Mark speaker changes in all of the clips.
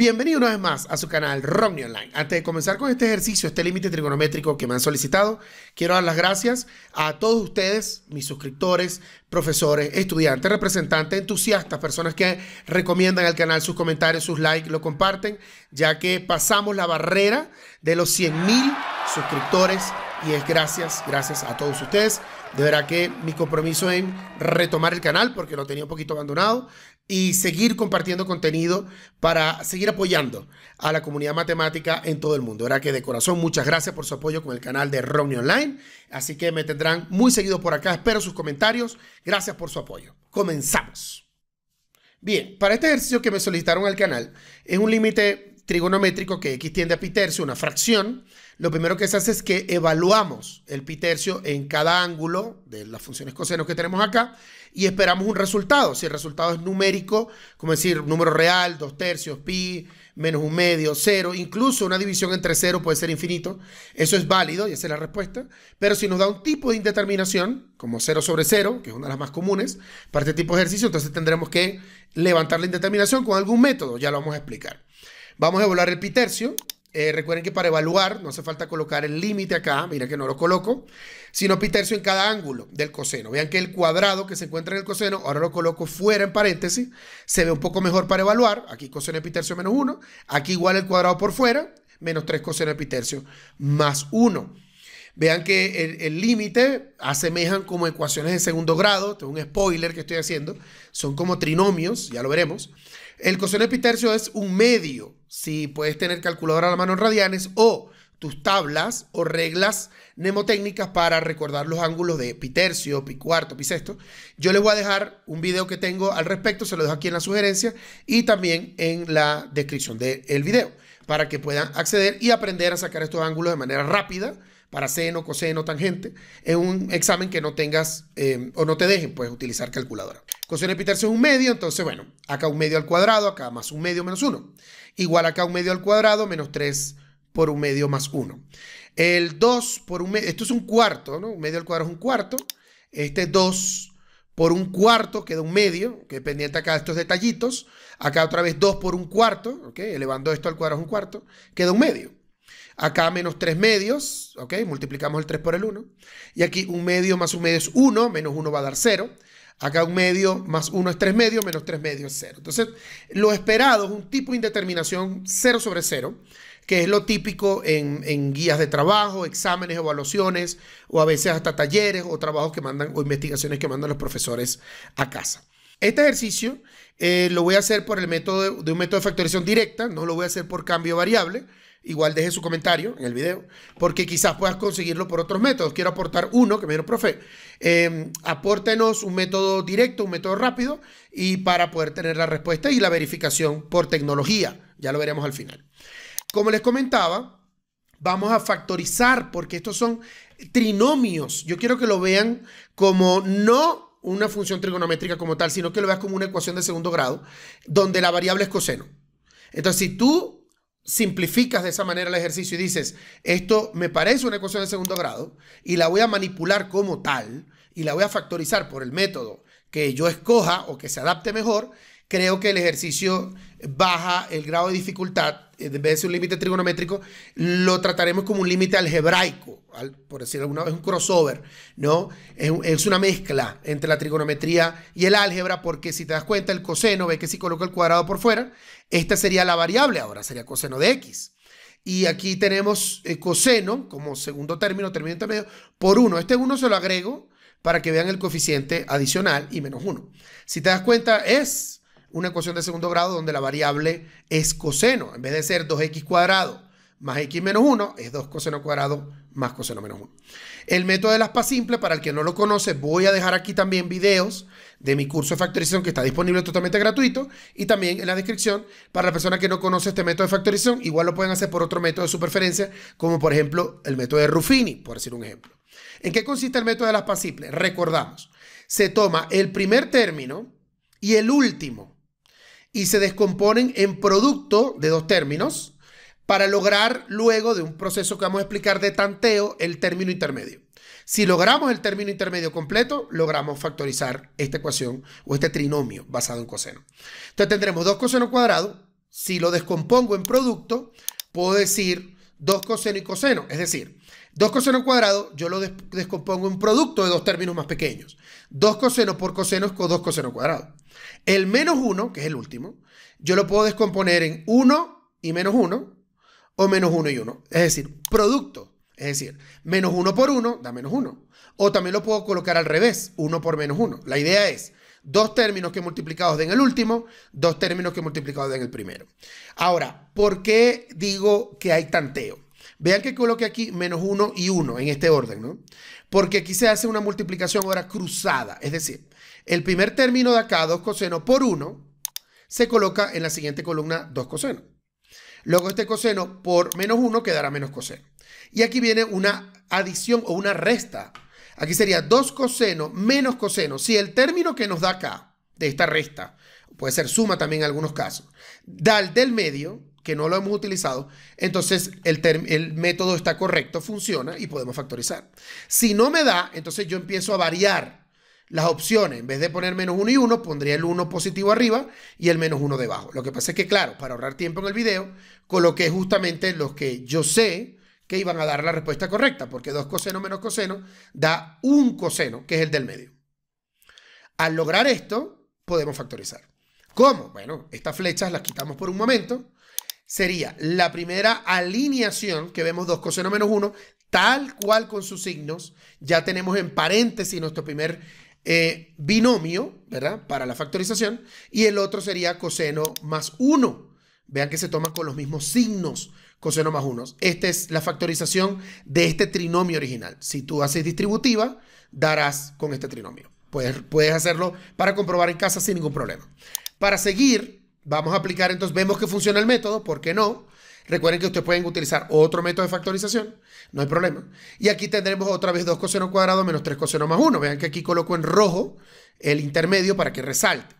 Speaker 1: Bienvenido una vez más a su canal Romney Online. Antes de comenzar con este ejercicio, este límite trigonométrico que me han solicitado, quiero dar las gracias a todos ustedes, mis suscriptores, profesores, estudiantes, representantes, entusiastas, personas que recomiendan al canal sus comentarios, sus likes, lo comparten, ya que pasamos la barrera de los 100.000 suscriptores y es gracias, gracias a todos ustedes. De verdad que mi compromiso en retomar el canal, porque lo tenía un poquito abandonado, y seguir compartiendo contenido para seguir apoyando a la comunidad matemática en todo el mundo. Era que de corazón muchas gracias por su apoyo con el canal de Ronnie Online. Así que me tendrán muy seguido por acá. Espero sus comentarios. Gracias por su apoyo. Comenzamos. Bien, para este ejercicio que me solicitaron al canal, es un límite trigonométrico que x tiende a pi tercio, una fracción, lo primero que se hace es que evaluamos el pi tercio en cada ángulo de las funciones cosenos que tenemos acá y esperamos un resultado. Si el resultado es numérico, como decir, número real, dos tercios, pi, menos un medio, cero, incluso una división entre cero puede ser infinito, eso es válido y esa es la respuesta. Pero si nos da un tipo de indeterminación, como 0 sobre 0, que es una de las más comunes para este tipo de ejercicio, entonces tendremos que levantar la indeterminación con algún método, ya lo vamos a explicar. Vamos a evaluar el pi tercio. Eh, recuerden que para evaluar no hace falta colocar el límite acá, mira que no lo coloco, sino pi tercio en cada ángulo del coseno. Vean que el cuadrado que se encuentra en el coseno, ahora lo coloco fuera en paréntesis, se ve un poco mejor para evaluar. Aquí coseno de pi tercio menos 1, aquí igual el cuadrado por fuera, menos 3 coseno de pi tercio más 1. Vean que el límite asemejan como ecuaciones de segundo grado, Tengo un spoiler que estoy haciendo, son como trinomios, ya lo veremos. El coseno epitercio es un medio, si puedes tener calculadora a la mano en radianes o tus tablas o reglas mnemotécnicas para recordar los ángulos de tercio, pi cuarto, pi sexto. Yo les voy a dejar un video que tengo al respecto, se lo dejo aquí en la sugerencia y también en la descripción del video para que puedan acceder y aprender a sacar estos ángulos de manera rápida para seno, coseno, tangente, es un examen que no tengas eh, o no te dejen puedes utilizar calculadora. Coseno de tercio es un medio, entonces bueno, acá un medio al cuadrado, acá más un medio menos uno. Igual acá un medio al cuadrado menos 3 por un medio más uno. El 2 por un medio, esto es un cuarto, ¿no? Un medio al cuadrado es un cuarto. Este 2 por un cuarto queda un medio, que pendiente acá de estos detallitos. Acá otra vez dos por un cuarto, ¿ok? Elevando esto al cuadrado es un cuarto, queda un medio. Acá menos 3 medios, ¿ok? Multiplicamos el 3 por el 1. Y aquí un medio más un medio es 1, menos 1 va a dar 0. Acá un medio más 1 es 3 medios, menos 3 medios es 0. Entonces, lo esperado es un tipo de indeterminación 0 sobre 0, que es lo típico en, guías de trabajo, exámenes, evaluaciones, o a veces hasta talleres o trabajos que mandan o investigaciones que mandan los profesores a casa. Este ejercicio eh, lo voy a hacer por el método de, de un método de factorización directa, no lo voy a hacer por cambio variable, igual deje su comentario en el video, porque quizás puedas conseguirlo por otros métodos. Quiero aportar uno que me dio profe. Em, apórtenos un método directo, un método rápido, y para poder tener la respuesta y la verificación por tecnología. Ya lo veremos al final. Como les comentaba, vamos a factorizar, porque estos son trinomios. Yo quiero que lo vean como no una función trigonométrica como tal, sino que lo veas como una ecuación de segundo grado, donde la variable es coseno. Entonces, si tú simplificas de esa manera el ejercicio y dices, esto me parece una ecuación de segundo grado y la voy a manipular como tal y la voy a factorizar por el método que yo escoja o que se adapte mejor creo que el ejercicio baja el grado de dificultad, eh, en vez de ser un límite trigonométrico, lo trataremos como un límite algebraico, por decirlo alguna vez, un crossover, ¿no? Es, una mezcla entre la trigonometría y el álgebra, porque si te das cuenta, el coseno, ve que si coloco el cuadrado por fuera, esta sería la variable ahora, sería coseno de x. Y aquí tenemos eh, coseno como segundo término, término intermedio, por 1. Este 1 se lo agrego para que vean el coeficiente adicional y menos 1. Si te das cuenta, es una ecuación de segundo grado donde la variable es coseno. En vez de ser 2x cuadrado más x menos 1, es 2 coseno cuadrado más coseno menos 1. El método de las PAS simple, para el que no lo conoce, voy a dejar aquí también videos de mi curso de factorización que está disponible totalmente gratuito y también en la descripción para la persona que no conoce este método de factorización, igual lo pueden hacer por otro método de su preferencia, como por ejemplo el método de Ruffini, por decir un ejemplo. ¿En qué consiste el método de las PAS simple? Recordamos, se toma el primer término y el último y se descomponen en producto de dos términos para lograr luego de un proceso que vamos a explicar de tanteo el término intermedio. Si logramos el término intermedio completo, logramos factorizar esta ecuación o este trinomio basado en coseno. Entonces tendremos 2 coseno cuadrado. Si lo descompongo en producto, puedo decir 2 coseno y coseno. Es decir, 2 coseno cuadrado yo lo descompongo en producto de dos términos más pequeños. 2 coseno por coseno es 2 coseno cuadrado. El menos 1, que es el último, yo lo puedo descomponer en 1 y menos 1 o menos 1 y 1. Es decir, producto. Es decir, menos 1 por 1 da menos 1. O también lo puedo colocar al revés, 1 por menos 1. La idea es dos términos que multiplicados den el último, dos términos que multiplicados den el primero. Ahora, ¿por qué digo que hay tanteo? Vean que coloque aquí menos 1 y 1 en este orden, ¿no? Porque aquí se hace una multiplicación ahora cruzada, es decir, el primer término de acá, 2 coseno por 1, se coloca en la siguiente columna 2 coseno. Luego este coseno por menos 1 quedará menos coseno. Y aquí viene una adición o una resta. Aquí sería 2 coseno menos coseno. Si el término que nos da acá, de esta resta, puede ser suma también en algunos casos, da el del medio, que no lo hemos utilizado, entonces el, el, método está correcto, funciona y podemos factorizar. Si no me da, entonces yo empiezo a variar las opciones, en vez de poner menos 1 y 1, pondría el 1 positivo arriba y el menos 1 debajo. Lo que pasa es que, claro, para ahorrar tiempo en el video, coloqué justamente los que yo sé que iban a dar la respuesta correcta, porque 2 coseno menos coseno da un coseno, que es el del medio. Al lograr esto, podemos factorizar. ¿Cómo? Bueno, estas flechas las quitamos por un momento. Sería la primera alineación que vemos 2 coseno menos 1, tal cual con sus signos. Ya tenemos en paréntesis nuestro primer eh, binomio, ¿verdad? Para la factorización. Y el otro sería coseno más 1. Vean que se toma con los mismos signos coseno más 1. Esta es la factorización de este trinomio original. Si tú haces distributiva, darás con este trinomio. Puedes, puedes hacerlo para comprobar en casa sin ningún problema. Para seguir, vamos a aplicar, entonces vemos que funciona el método, ¿por qué no? Recuerden que ustedes pueden utilizar otro método de factorización, no hay problema. Y aquí tendremos otra vez 2 coseno cuadrado menos 3 coseno más 1. Vean que aquí coloco en rojo el intermedio para que resalte.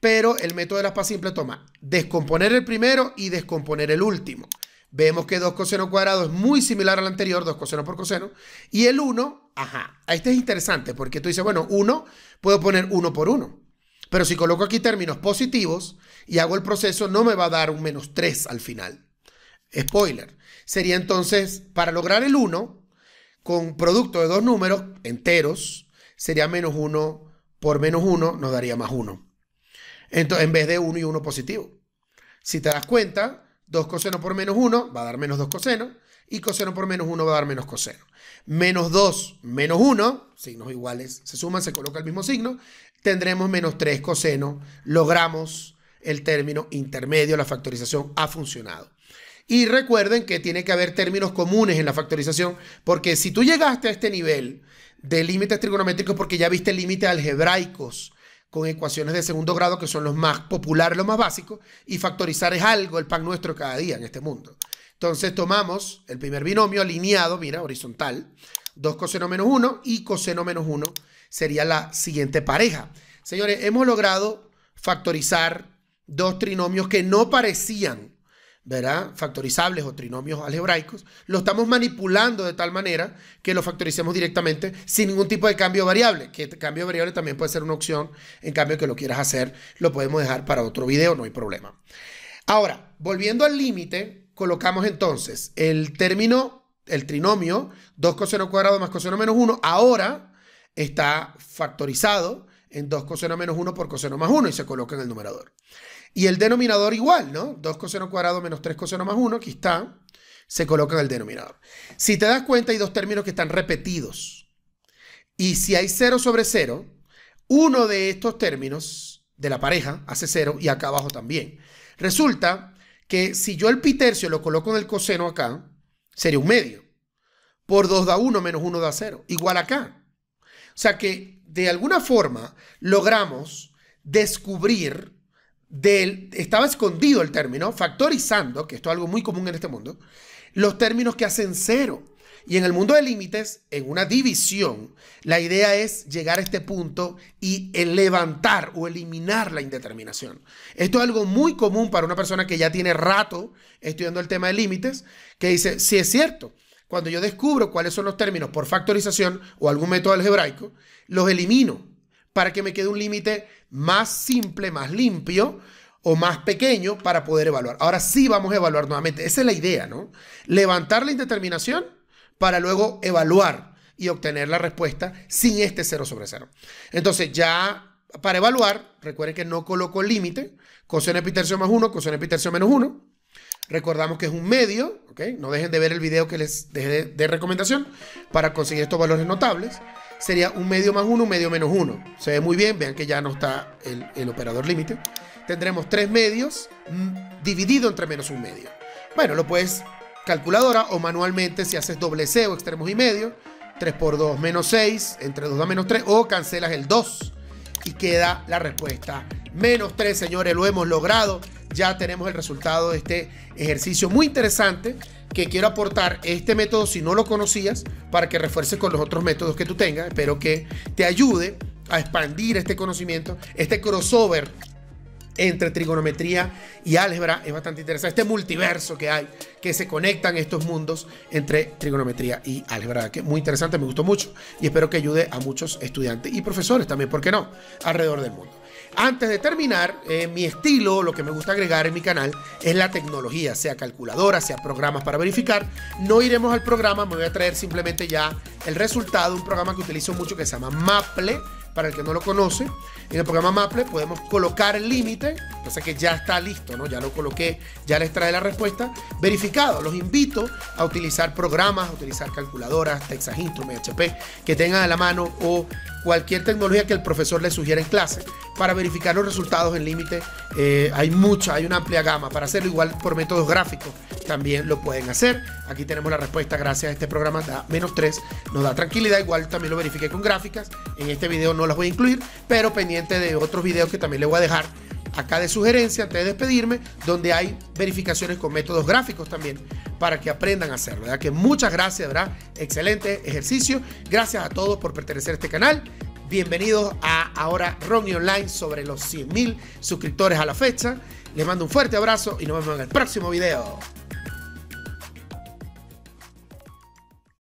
Speaker 1: Pero el método de la paz simple toma descomponer el primero y descomponer el último. Vemos que 2 coseno cuadrado es muy similar al anterior, 2 coseno por coseno. Y el 1, ajá, este es interesante porque tú dices, bueno, 1 puedo poner 1 por 1. Pero si coloco aquí términos positivos y hago el proceso, no me va a dar un menos 3 al final. Spoiler. Sería entonces, para lograr el 1, con producto de dos números enteros, sería menos 1 por menos 1, nos daría más 1. Entonces, en vez de 1 y 1 positivo. Si te das cuenta, 2 coseno por menos 1 va a dar menos 2 coseno. Y coseno por menos 1 va a dar menos coseno. Menos 2 menos 1, signos iguales, se suman, se coloca el mismo signo. Tendremos menos 3 coseno. Logramos el término intermedio, la factorización ha funcionado. Y recuerden que tiene que haber términos comunes en la factorización, porque si tú llegaste a este nivel de límites trigonométricos, porque ya viste límites algebraicos, con ecuaciones de segundo grado que son los más populares, los más básicos, y factorizar es algo, el pan nuestro cada día en este mundo. Entonces tomamos el primer binomio alineado, mira, horizontal, 2 coseno menos 1 y coseno menos 1 sería la siguiente pareja. Señores, hemos logrado factorizar dos trinomios que no parecían ¿verdad? Factorizables o trinomios algebraicos, lo estamos manipulando de tal manera que lo factoricemos directamente sin ningún tipo de cambio variable, que cambio variable también puede ser una opción, en cambio que lo quieras hacer, lo podemos dejar para otro video, no hay problema. Ahora, volviendo al límite, colocamos entonces el término, el trinomio, 2 coseno cuadrado más coseno menos 1, ahora está factorizado en 2 coseno menos 1 por coseno más 1 y se coloca en el numerador. Y el denominador igual, ¿no? 2 coseno cuadrado menos 3 coseno más 1, aquí está, se coloca en el denominador. Si te das cuenta, hay dos términos que están repetidos. Y si hay 0 sobre 0, uno de estos términos de la pareja hace 0 y acá abajo también. Resulta que si yo el pi tercio lo coloco en el coseno acá, sería un medio. Por 2 da 1 menos 1 da 0, igual acá. O sea que de alguna forma logramos descubrir del, estaba escondido el término, factorizando, que esto es algo muy común en este mundo, los términos que hacen cero. Y en el mundo de límites, en una división, la idea es llegar a este punto y levantar o eliminar la indeterminación. Esto es algo muy común para una persona que ya tiene rato estudiando el tema de límites, que dice, si es cierto, cuando yo descubro cuáles son los términos por factorización o algún método algebraico, los elimino para que me quede un límite más simple, más limpio o más pequeño para poder evaluar. Ahora sí vamos a evaluar nuevamente. Esa es la idea, ¿no? Levantar la indeterminación para luego evaluar y obtener la respuesta sin este 0 sobre 0. Entonces ya para evaluar, recuerden que no coloco límite, coseno epitercio más 1, coseno epitercio menos 1, Recordamos que es un medio, ¿okay? no dejen de ver el video que les dejé de, recomendación para conseguir estos valores notables. Sería un medio más uno, un medio menos uno. Se ve muy bien, vean que ya no está el, el operador límite. Tendremos tres medios mm, dividido entre menos un medio. Bueno, lo puedes calculadora o manualmente si haces doble o extremos y medio. 3 por 2 menos 6, entre 2 da menos 3, o cancelas el 2 y queda la respuesta. Menos 3, señores, lo hemos logrado ya tenemos el resultado de este ejercicio muy interesante que quiero aportar este método si no lo conocías para que refuerces con los otros métodos que tú tengas. Espero que te ayude a expandir este conocimiento, este crossover entre trigonometría y álgebra. Es bastante interesante este multiverso que hay, que se conectan estos mundos entre trigonometría y álgebra, que es muy interesante, me gustó mucho y espero que ayude a muchos estudiantes y profesores también, ¿por qué no? Alrededor del mundo. Antes de terminar, eh, mi estilo, lo que me gusta agregar en mi canal, es la tecnología, sea calculadora, sea programas para verificar. No iremos al programa, me voy a traer simplemente ya el resultado, un programa que utilizo mucho que se llama Maple para el que no lo conoce. En el programa Maple podemos colocar el límite, entonces que ya está listo, ¿no? ya lo coloqué, ya les trae la respuesta. Verificado, los invito a utilizar programas, a utilizar calculadoras, Texas Instruments, HP, que tengan a la mano o cualquier tecnología que el profesor le sugiera en clase para verificar los resultados en límite. Eh, hay mucha, hay una amplia gama para hacerlo, igual por métodos gráficos también lo pueden hacer. Aquí tenemos la respuesta gracias a este programa, da menos 3, nos da tranquilidad, igual también lo verifiqué con gráficas, en este video no las voy a incluir, pero pendiente de otros videos que también le voy a dejar acá de sugerencia antes de despedirme, donde hay verificaciones con métodos gráficos también para que aprendan a hacerlo. Ya Que muchas gracias, ¿verdad? Excelente ejercicio. Gracias a todos por pertenecer a este canal. Bienvenidos a ahora Ronnie Online sobre los 100.000 suscriptores a la fecha. Les mando un fuerte abrazo y nos vemos en el próximo video.